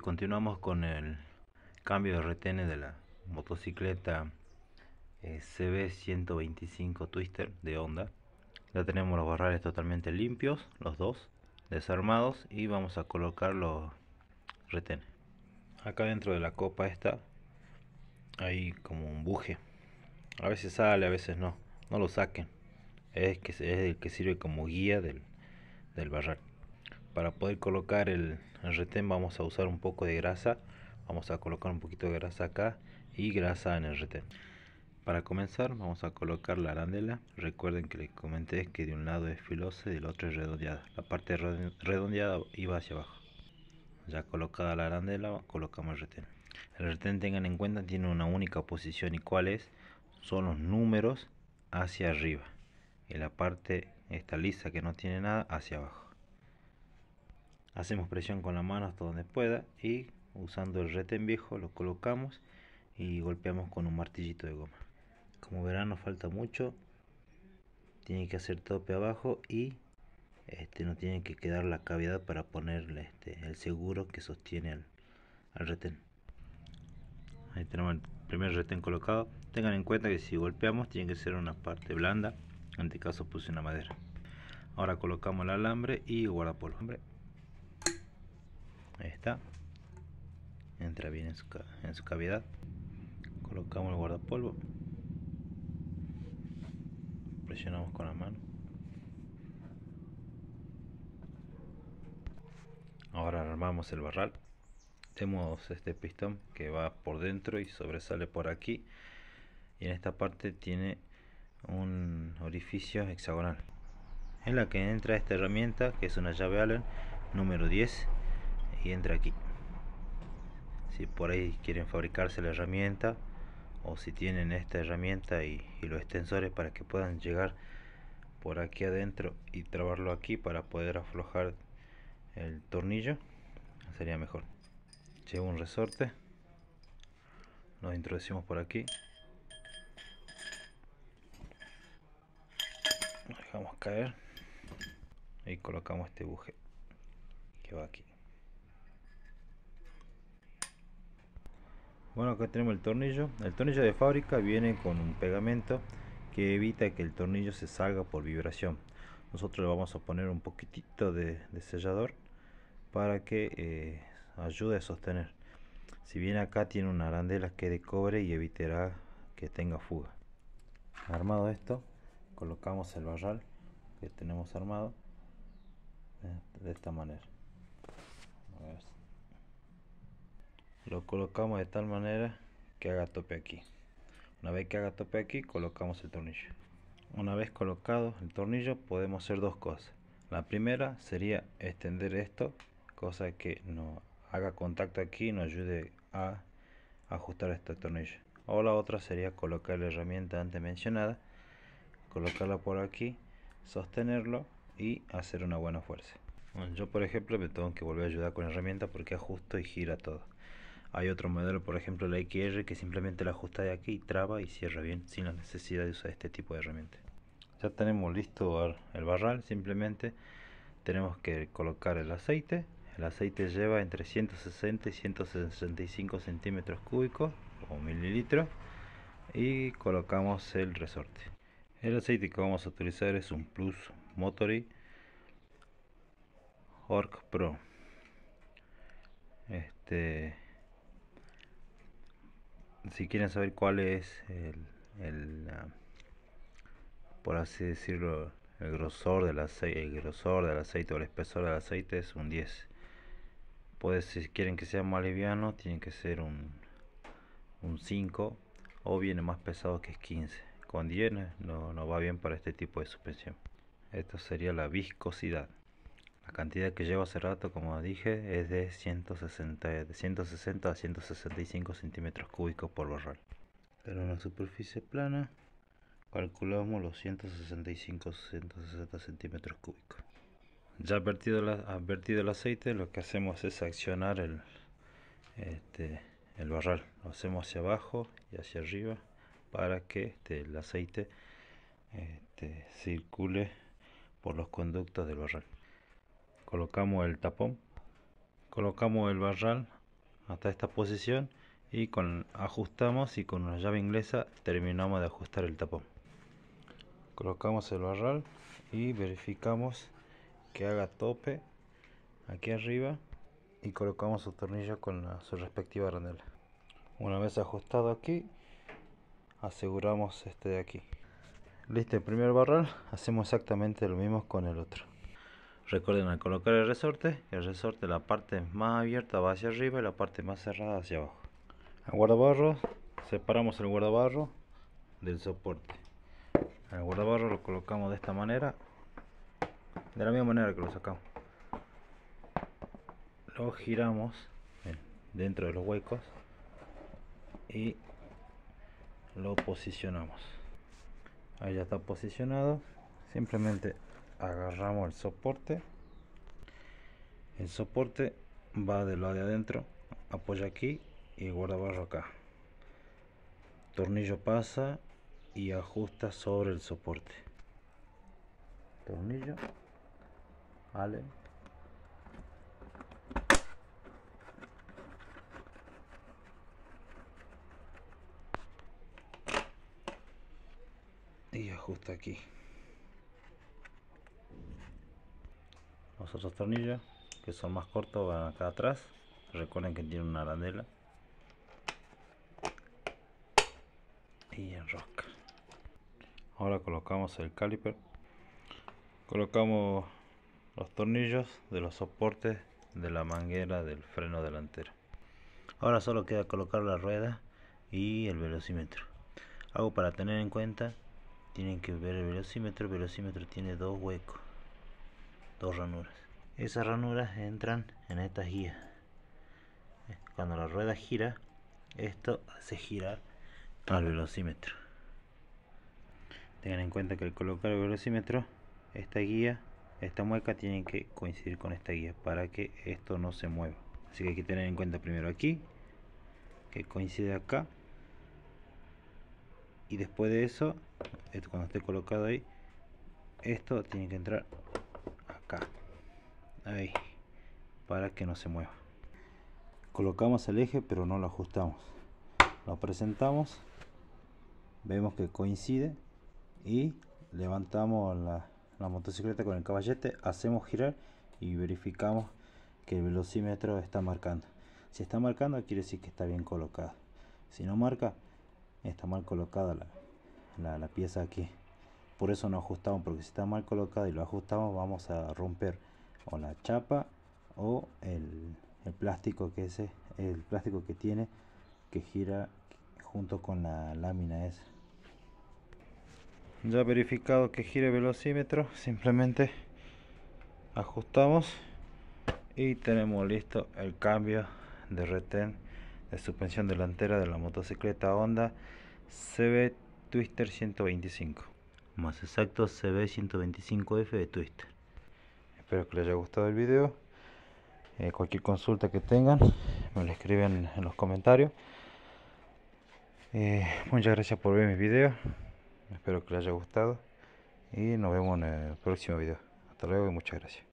continuamos con el cambio de retenes de la motocicleta eh, CB125 Twister de Honda. Ya tenemos los barrales totalmente limpios, los dos desarmados y vamos a colocar los retenes. Acá dentro de la copa esta hay como un buje. A veces sale, a veces no. No lo saquen. Es, que, es el que sirve como guía del, del para poder colocar el, retén vamos a usar un poco de grasa vamos a colocar un poquito de grasa acá y grasa en el retén para comenzar vamos a colocar la arandela recuerden que les comenté que de un lado es filosa y del otro es redondeada la parte redondeada iba hacia abajo ya colocada la arandela colocamos el retén el retén tengan en cuenta tiene una única posición y cuál es son los números hacia arriba y la parte esta lisa que no tiene nada hacia abajo hacemos presión con la mano hasta donde pueda y usando el retén viejo lo colocamos y golpeamos con un martillito de goma como verán nos falta mucho tiene que hacer tope abajo y este no tiene que quedar la cavidad para ponerle este, el seguro que sostiene al, retén ahí tenemos el primer retén colocado tengan en cuenta que si golpeamos tiene que ser una parte blanda en este caso puse una madera ahora colocamos el alambre y guardapolvo Ahí está. Entra bien en su, cavidad. Colocamos el guardapolvo. Presionamos con la mano. Ahora armamos el barral. Tenemos este pistón que va por dentro y sobresale por aquí. Y en esta parte tiene un orificio hexagonal en la que entra esta herramienta que es una llave Allen número 10 y entra aquí si por ahí quieren fabricarse la herramienta o si tienen esta herramienta y, los extensores para que puedan llegar por aquí adentro y trabarlo aquí para poder aflojar el tornillo sería mejor llevo un resorte nos introducimos por aquí nos dejamos caer y colocamos este buje que va aquí Bueno, acá tenemos el tornillo. El tornillo de fábrica viene con un pegamento que evita que el tornillo se salga por vibración. Nosotros le vamos a poner un poquitito de, sellador para que eh, ayude a sostener. Si bien acá tiene una arandela que de cobre y evitará que tenga fuga. Armado esto, colocamos el barral que tenemos armado eh, de esta manera. lo colocamos de tal manera que haga tope aquí una vez que haga tope aquí colocamos el tornillo una vez colocado el tornillo podemos hacer dos cosas la primera sería extender esto cosa que nos haga contacto aquí y nos ayude a ajustar este tornillo o la otra sería colocar la herramienta antes mencionada colocarla por aquí sostenerlo y hacer una buena fuerza yo por ejemplo me tengo que volver a ayudar con la herramienta porque ajusto y gira todo hay otro modelo, por ejemplo la XR, que simplemente la ajusta de aquí, traba y cierra bien, sin la necesidad de usar este tipo de herramienta. Ya tenemos listo el barral, simplemente tenemos que colocar el aceite. El aceite lleva entre 160 y 165 centímetros cúbicos o mililitros y colocamos el resorte. El aceite que vamos a utilizar es un Plus Motori Orc Pro. Este si quieren saber cuál es el, ah, por así decirlo, el grosor del aceite, el grosor del aceite o el espesor del aceite es un 10. Puede, si quieren que sea más liviano, tiene que ser un, un 5 o viene más pesado que es 15. Con 10 no, no va bien para este tipo de suspensión. Esto sería la viscosidad. La cantidad que llevo hace rato, como dije, es de 160, de 160 a 165 centímetros cúbicos por barral. En una superficie plana calculamos los 165-160 centímetros cúbicos. Ya vertido, la, vertido el aceite, lo que hacemos es accionar el, este, el barral. Lo hacemos hacia abajo y hacia arriba para que este, el aceite este, circule por los conductos del barral colocamos el tapón colocamos el barral hasta esta posición y con ajustamos y con una llave inglesa terminamos de ajustar el tapón colocamos el barral y verificamos que haga tope aquí arriba y colocamos su tornillo con su respectiva arandela una vez ajustado aquí aseguramos este de aquí listo el primer barral hacemos exactamente lo mismo con el otro Recuerden al colocar el resorte, el resorte la parte más abierta va hacia arriba y la parte más cerrada hacia abajo. El guardabarro separamos el guardabarro del soporte. el guardabarro lo colocamos de esta manera, de la misma manera que lo sacamos. Lo giramos dentro de los huecos y lo posicionamos. Ahí ya está posicionado. Simplemente agarramos el soporte el soporte va del lado de adentro apoya aquí y guarda barro acá tornillo pasa y ajusta sobre el soporte tornillo vale y ajusta aquí los otros tornillos que son más cortos van acá atrás recuerden que tiene una arandela y enrosca ahora colocamos el caliper colocamos los tornillos de los soportes de la manguera del freno delantero ahora solo queda colocar la rueda y el velocímetro algo para tener en cuenta tienen que ver el velocímetro el velocímetro tiene dos huecos dos ranuras. Esas ranuras entran en estas guías. Cuando la rueda gira, esto hace girar al velocímetro. Tengan en cuenta que al colocar el velocímetro, esta guía, esta mueca tiene que coincidir con esta guía para que esto no se mueva. Así que hay que tener en cuenta primero aquí, que coincide acá. Y después de eso, esto cuando esté colocado ahí, esto tiene que entrar acá ahí para que no se mueva colocamos el eje pero no lo ajustamos lo presentamos vemos que coincide y levantamos la, motocicleta con el caballete hacemos girar y verificamos que el velocímetro está marcando si está marcando quiere decir que está bien colocada si no marca está mal colocada la pieza aquí por eso no ajustamos porque si está mal colocado y lo ajustamos vamos a romper o la chapa o el, plástico que el plástico que tiene que gira junto con la lámina esa ya verificado que gire velocímetro simplemente ajustamos y tenemos listo el cambio de retén de suspensión delantera de la motocicleta Honda CB Twister 125 más exacto CB125F de Twister. Espero que les haya gustado el video. Eh, cualquier consulta que tengan, me la escriben en los comentarios. Eh, muchas gracias por ver mi videos. Espero que les haya gustado. Y nos vemos en el próximo video. Hasta luego y muchas gracias.